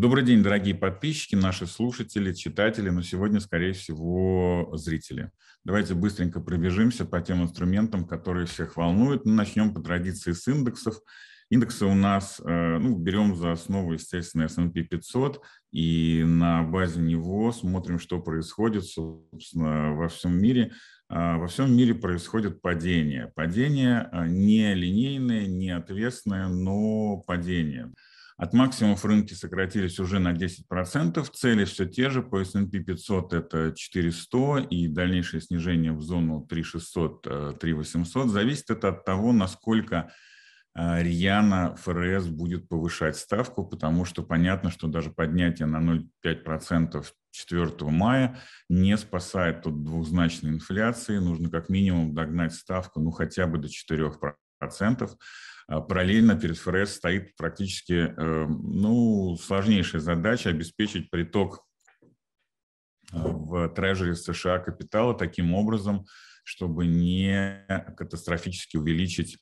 Добрый день, дорогие подписчики, наши слушатели, читатели, но сегодня, скорее всего, зрители. Давайте быстренько пробежимся по тем инструментам, которые всех волнуют. Мы ну, начнем по традиции с индексов. Индексы у нас, э, ну, берем за основу, естественно, S&P 500, и на базе него смотрим, что происходит, собственно, во всем мире. Э, во всем мире происходит падение. Падение э, не линейное, не ответственное, но падение. От максимумов рынки сократились уже на 10%. Цели все те же. По S&P 500 это 400 и дальнейшее снижение в зону 3600, 3800. Э, Зависит это от того, насколько э, Риана ФРС будет повышать ставку, потому что понятно, что даже поднятие на 0,5% 4 мая не спасает от двухзначной инфляции. Нужно как минимум догнать ставку ну хотя бы до 4%. А параллельно перед ФРС стоит практически эм, ну, сложнейшая задача обеспечить приток э, в трежере США капитала таким образом, чтобы не катастрофически увеличить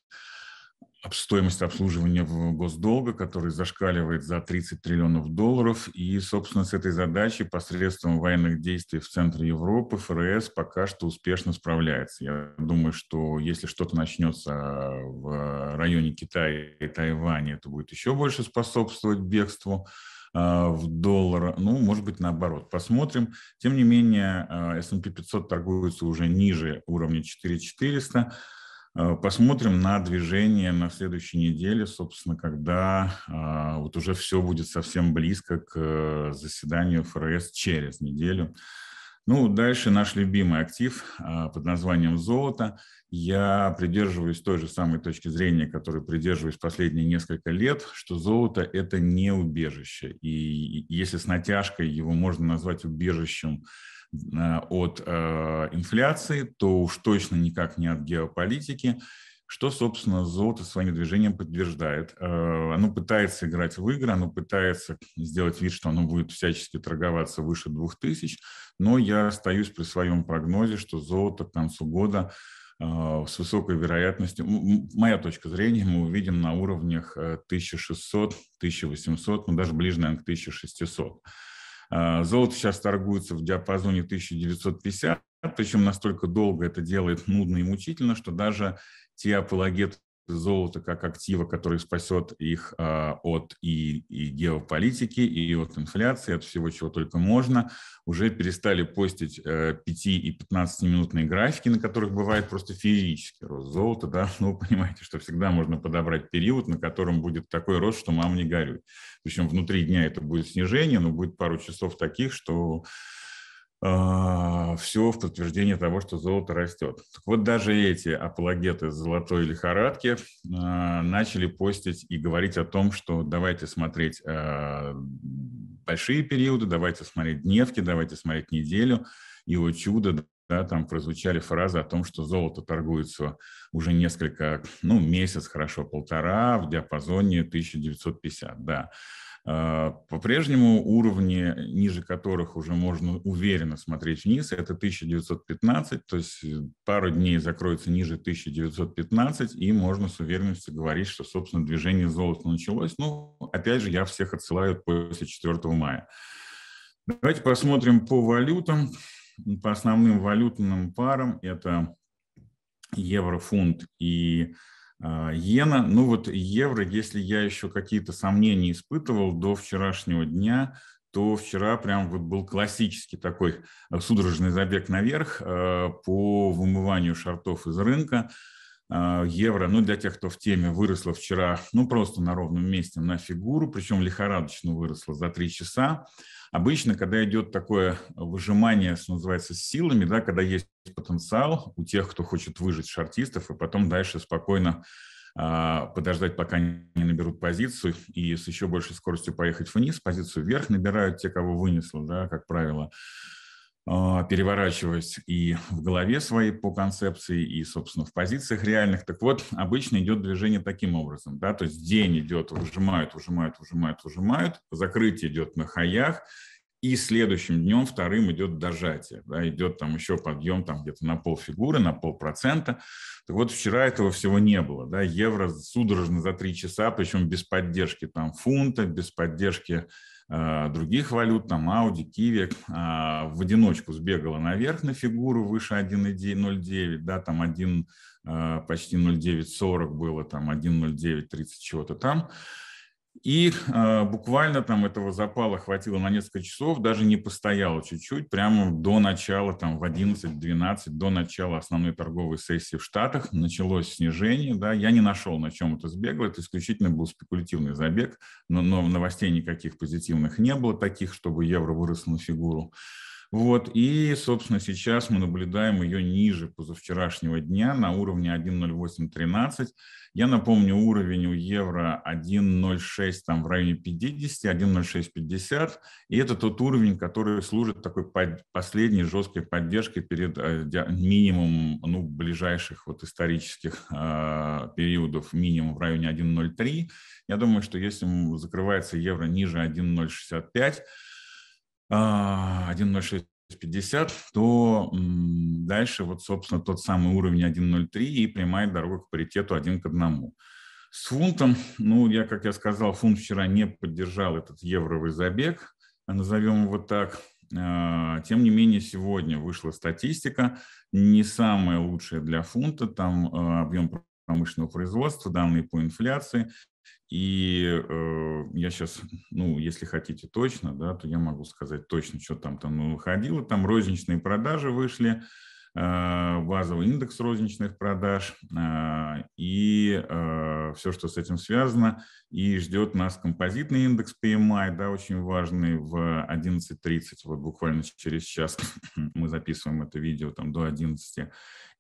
стоимость обслуживания э, госдолга, который зашкаливает за 30 триллионов долларов. И, собственно, с этой задачей посредством военных действий в центре Европы ФРС пока что успешно справляется. Я думаю, что если что-то начнется э, в э, районе Китая и Тайваня, это будет еще больше способствовать бегству в доллар, ну, может быть, наоборот. Посмотрим. Тем не менее, S&P 500 торгуется уже ниже уровня 4400. Э, посмотрим на движение на следующей неделе, собственно, когда а, вот уже все будет совсем близко к э, заседанию ФРС через неделю. Ну, дальше наш любимый актив а, под названием золото. Я придерживаюсь той же самой точки зрения, которую придерживаюсь последние несколько лет, что золото – это не убежище. И если с натяжкой его можно назвать убежищем Э, от э, инфляции, то уж точно никак не от геополитики, что, собственно, золото своим движением подтверждает. Э, оно пытается играть в игры, оно пытается сделать вид, что оно будет всячески торговаться выше 2000, но я остаюсь при своем прогнозе, что золото к концу года с высокой вероятностью, моя точка зрения, мы увидим на уровнях 1600, 1800, ну даже ближе, наверное, к 1600. А, золото сейчас торгуется в диапазоне 1950, причем настолько долго это делает нудно и мучительно, что даже те апологеты золото как актива, который спасет их а, от и, и геополитики, и от инфляции, от всего, чего только можно. Уже перестали постить 5- э, и 15-минутные графики, на которых бывает просто физический рост золота. Да? Ну, вы понимаете, что всегда можно подобрать период, на котором будет такой рост, что мама не горюй. Причем внутри дня это будет снижение, но будет пару часов таких, что а, все в подтверждение того, что золото растет. Так вот даже эти апологеты золотой лихорадки а, начали постить и говорить о том, что давайте смотреть а, большие периоды, давайте смотреть дневки, давайте смотреть неделю. И о чудо, да, там прозвучали фразы о том, что золото торгуется уже несколько, ну, месяц, хорошо, полтора в диапазоне 1950, да. А, по-прежнему уровни, э, ниже которых уже можно уверенно смотреть вниз, это 1915, то есть э, пару дней закроется ниже 1915, и можно с уверенностью говорить, что, собственно, движение золота началось. Ну, опять же, я всех отсылаю после 4 мая. Давайте посмотрим по валютам. По основным валютным парам это евро, фунт и э, а, иена, ну вот евро, если я еще какие-то сомнения испытывал до вчерашнего дня, то вчера прям вот был классический такой э, судорожный забег наверх э, по вымыванию шартов из рынка. А, евро, ну, для тех, кто в теме, выросло вчера, ну, просто на ровном месте на фигуру, причем лихорадочно выросло за три часа. Обычно, когда идет такое выжимание, что называется, с силами, да, когда есть потенциал у тех, кто хочет выжить шартистов, и потом дальше спокойно а, подождать, пока не наберут позицию, и с еще большей скоростью поехать вниз, позицию вверх набирают те, кого вынесло, да, как правило. А, переворачиваясь и в голове своей по концепции, и, собственно, в позициях реальных. Так вот, обычно идет движение таким образом, да, то есть день идет, выжимают, выжимают, выжимают, выжимают, закрытие идет на хаях, и следующим днем, вторым идет дожатие, да, идет там еще подъем там где-то на пол фигуры, на пол процента. Так вот, вчера этого всего не было, да, евро судорожно за три часа, причем без поддержки там фунта, без поддержки Э, других валют, там Audi, Kiwi, э, в одиночку сбегала наверх на фигуру выше 1,09, да, там 1, э, почти 0,940 было, там 1,0930 чего-то там. И э, буквально там этого запала хватило на несколько часов, даже не постояло чуть-чуть, прямо до начала, там в 11-12, до начала основной торговой сессии в Штатах началось снижение, да, я не нашел, на чем это сбегло, это исключительно был спекулятивный забег, но, но новостей никаких позитивных не было, таких, чтобы евро вырос на фигуру. Вот, и, собственно, сейчас мы наблюдаем ее ниже позавчерашнего дня на уровне 1.0813. Я напомню, уровень у евро 1.06 там в районе 50, 1.0650. И это тот уровень, который служит такой под, последней жесткой поддержкой перед э, минимумом ну, ближайших вот исторических э, периодов, минимум в районе 1.03. Я думаю, что если закрывается евро ниже 1.065, 1.0650, а, то дальше вот, собственно, тот самый уровень 1.03 и прямая дорога к паритету 1 к 1. С фунтом, ну, я, как я сказал, фунт вчера не поддержал этот евровый забег, назовем его так. А, тем не менее, сегодня вышла статистика, не самая лучшая для фунта, там а, объем промышленного производства, данные по инфляции, и э, я сейчас, ну, если хотите точно, да, то я могу сказать точно, что там там выходило. Там розничные продажи вышли, э, базовый индекс розничных продаж э, и э, все, что с этим связано. И ждет нас композитный индекс PMI, да, очень важный в 11.30, вот буквально через час мы записываем это видео там до 11.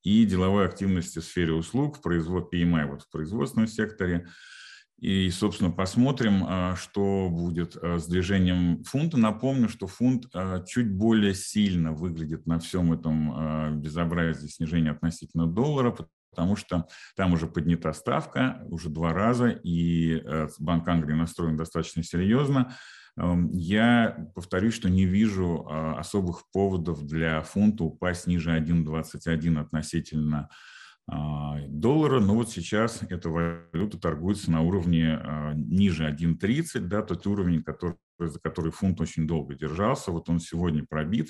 И деловой активности в сфере услуг, в производ PMI вот в производственном секторе. И, собственно, посмотрим, а, что будет а, с движением фунта. Напомню, что фунт а, чуть более сильно выглядит на всем этом безобразии снижения относительно доллара, потому что там уже поднята ставка уже два раза, и Банк Англии настроен достаточно серьезно. Эм, я повторюсь, что не вижу особых поводов для фунта упасть ниже 1,21 относительно доллара а, доллара, но ну, вот сейчас эта валюта торгуется на уровне а, ниже 1.30, да, тот уровень, который, за который фунт очень долго держался, вот он сегодня пробит.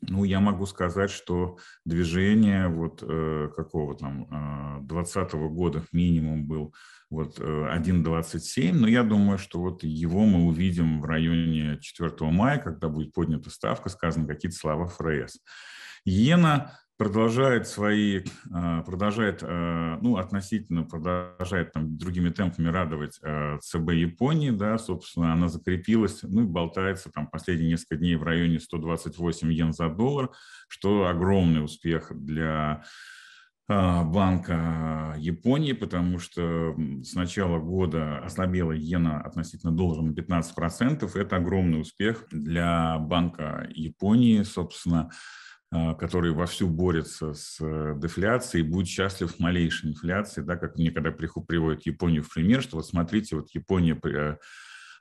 Ну, я могу сказать, что движение вот э, какого там э, а, 20 года минимум был вот э, 1,27, но я думаю, что вот его мы увидим в районе 4 мая, когда будет поднята ставка, сказаны какие-то слова ФРС. Иена продолжает свои, а, продолжает, а, ну, относительно продолжает там другими темпами радовать а, ЦБ Японии, да, собственно, она закрепилась, ну, и болтается там последние несколько дней в районе 128 йен за доллар, что огромный успех для Банка Японии, потому что с начала года ослабела иена относительно доллара на 15%. Это огромный успех для Банка Японии, собственно. А, который вовсю борется с э, дефляцией, будет счастлив в малейшей инфляции, да, как мне когда приводят Японию в пример, что вот смотрите, вот Япония э,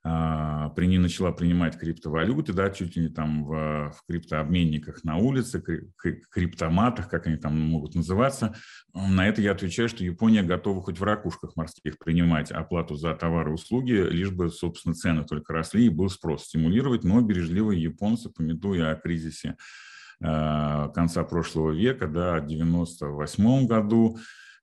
а, при не начала принимать криптовалюты, да, чуть ли не там в, в криптообменниках на улице, криптоматах, как они там могут называться. На это я отвечаю, что Япония готова хоть в ракушках морских принимать оплату за товары и услуги, лишь бы, собственно, цены только росли и был спрос стимулировать, но бережливые японцы, пометуя о кризисе Э, конца прошлого века, да, в 98 году,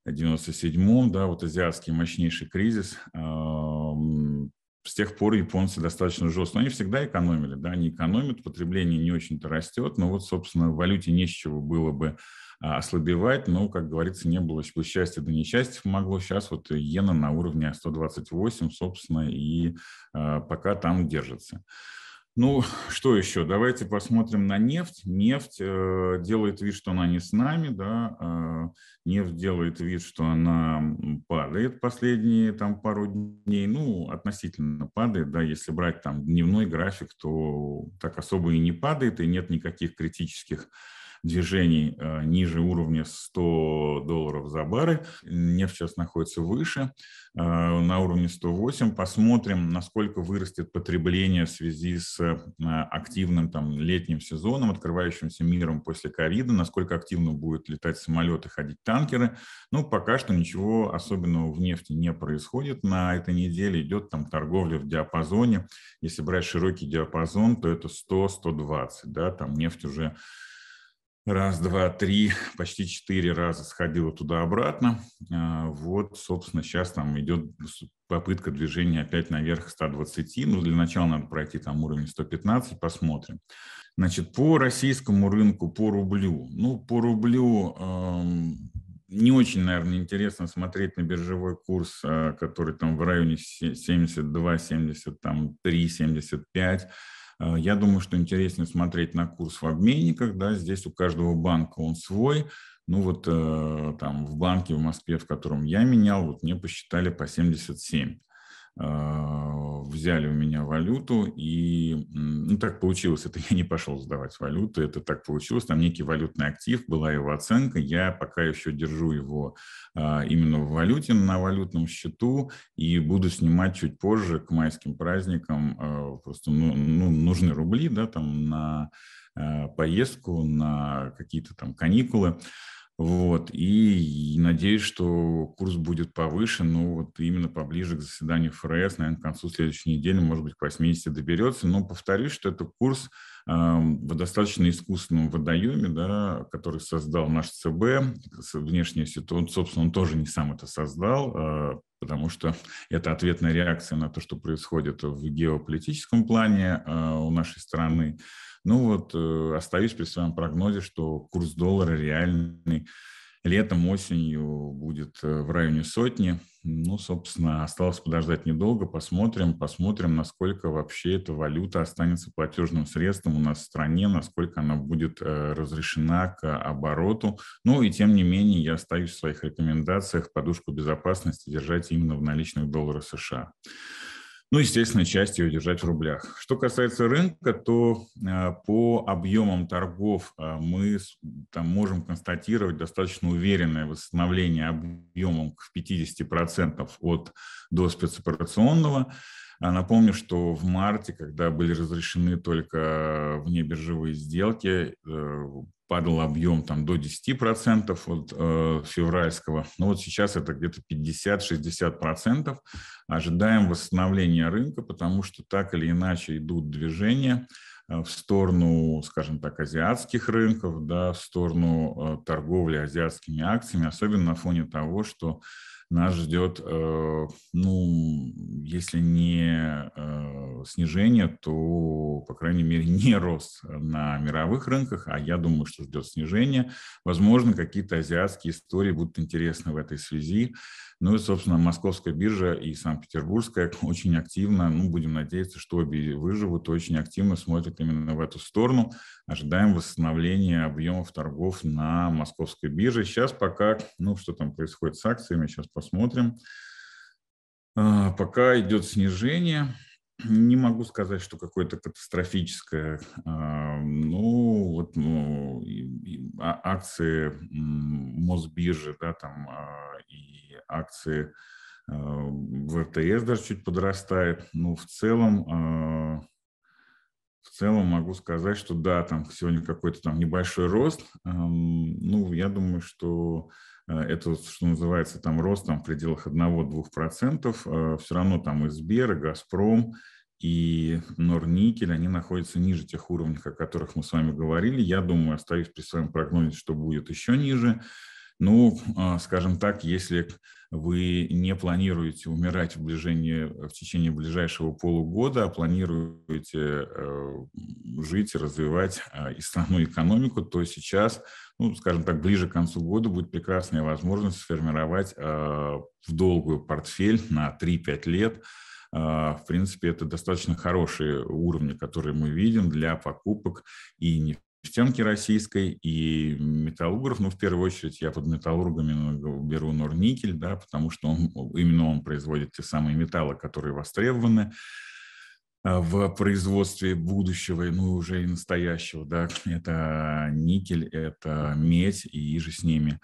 97 да, вот азиатский мощнейший кризис, эм, с тех пор японцы достаточно жестко, но ну, они всегда экономили, да, они экономят, потребление не очень-то растет, но вот, собственно, в валюте нечего было бы а, ослабевать, но, как говорится, не было счастья, да несчастья помогло. Сейчас вот иена на уровне 128, собственно, и э, пока там держится. Ну, что еще? Давайте посмотрим на нефть. Нефть э, делает вид, что она не с нами, да. Э, нефть делает вид, что она падает последние там пару дней. Ну, относительно падает, да. Если брать там дневной график, то так особо и не падает, и нет никаких критических движений э, ниже уровня 100 долларов за баррель. Нефть сейчас находится выше, э, на уровне 108. Посмотрим, насколько вырастет потребление в связи с э, активным там, летним сезоном, открывающимся миром после ковида, насколько активно будет летать самолеты, ходить танкеры. Ну, пока что ничего особенного в нефти не происходит. На этой неделе идет там торговля в диапазоне. Если брать широкий диапазон, то это 100-120, да, там нефть уже раз, два, три, почти четыре раза сходила туда-обратно. А, вот, собственно, сейчас там идет попытка движения опять наверх 120. Ну, для начала надо пройти там уровень 115, посмотрим. Значит, по российскому рынку, по рублю. Ну, по рублю эм, не очень, наверное, интересно смотреть на биржевой курс, а, который там в районе 72, 73, 75 Э, я думаю, что интереснее смотреть на курс в обменниках. Да, здесь у каждого банка он свой. Ну вот э, там в банке в Москве, в котором я менял, вот мне посчитали по 77. А, взяли у меня валюту, и ну, так получилось, это я не пошел сдавать валюту, это так получилось, там некий валютный актив, была его оценка, я пока еще держу его а, именно в валюте, на валютном счету, и буду снимать чуть позже, к майским праздникам, а, просто ну, ну, нужны рубли, да, там на а, поездку, на какие-то там каникулы, вот, и надеюсь, что курс будет повыше, но ну, вот именно поближе к заседанию ФРС, наверное, к концу следующей недели, может быть, к 80 доберется. Но повторюсь, что это курс в достаточно искусственном водоеме, да, который создал наш ЦБ, внешняя ситуация, собственно, он тоже не сам это создал, а потому что это ответная реакция на то, что происходит в геополитическом плане э, у нашей страны. Ну вот э, остаюсь при своем прогнозе, что курс доллара реальный Летом, осенью будет э, в районе сотни. Ну, собственно, осталось подождать недолго. Посмотрим, посмотрим, насколько вообще эта валюта останется платежным средством у нас в стране, насколько она будет э, разрешена к обороту. Ну и тем не менее, я остаюсь в своих рекомендациях подушку безопасности держать именно в наличных долларах США. Ну, естественно, часть ее держать в рублях. Что касается рынка, то а, по объемам торгов а, мы там можем констатировать достаточно уверенное восстановление объемом в 50% от до операционного. А напомню, что в марте, когда были разрешены только внебиржевые сделки, э, падал объем там до 10% от э, февральского. Но вот сейчас это где-то 50-60%. Ожидаем восстановления рынка, потому что так или иначе идут движения э, в сторону, скажем так, азиатских рынков, да, в сторону э, торговли азиатскими акциями, особенно на фоне того, что нас ждет, э, ну, если не э, снижение, то, по крайней мере, не рост на мировых рынках, а я думаю, что ждет снижение. Возможно, какие-то азиатские истории будут интересны в этой связи. Ну и, собственно, Московская биржа и Санкт-Петербургская очень активно, ну, будем надеяться, что обе выживут, очень активно смотрят именно в эту сторону. Ожидаем восстановления объемов торгов на Московской бирже. Сейчас пока, ну, что там происходит с акциями, сейчас посмотрим. А, пока идет снижение. Не могу сказать, что какое-то катастрофическое. А, ну, вот ну, а, акции Мосбиржи, да, там и акции в даже чуть подрастает. Но ну, в целом в целом могу сказать, что да, там сегодня какой-то там небольшой рост. Ну, я думаю, что а, это, что называется, там рост там, в пределах 1-2%. А, Все равно там и Сбер, и Газпром, и Норникель, они находятся ниже тех уровней, о которых мы с вами говорили. Я думаю, остаюсь при своем прогнозе, что будет еще ниже. Ну, а, скажем так, если вы не планируете умирать в, ближение, в течение ближайшего полугода, а планируете э, жить, развивать а, и страну, и экономику, то сейчас, ну, скажем так, ближе к концу года будет прекрасная возможность сформировать а, в долгую портфель на 3-5 лет в принципе, это достаточно хорошие уровни, которые мы видим для покупок и не. Стенки российской и металлургов. Ну, в первую очередь я под металлургами ну, беру Норникель, да, потому что он, именно он производит те самые металлы, которые востребованы а, в производстве будущего, ну уже и настоящего, да, это никель, это медь и же с ними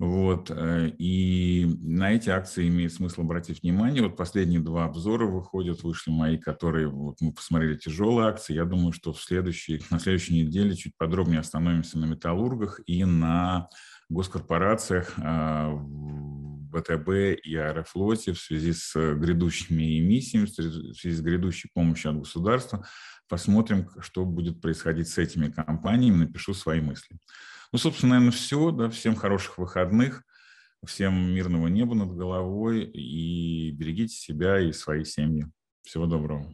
вот, э, и на эти акции имеет смысл обратить внимание. Вот последние два обзора выходят, вышли мои, которые вот мы посмотрели тяжелые акции. Я думаю, что в следующей, на следующей неделе чуть подробнее остановимся на металлургах и на госкорпорациях а, ВТБ и Аэрофлоте в связи с грядущими эмиссиями, в связи с грядущей помощью от государства. Посмотрим, что будет происходить с этими компаниями, напишу свои мысли. Ну, собственно, наверное, все. Да. Всем хороших выходных, всем мирного неба над головой и берегите себя и свои семьи. Всего доброго.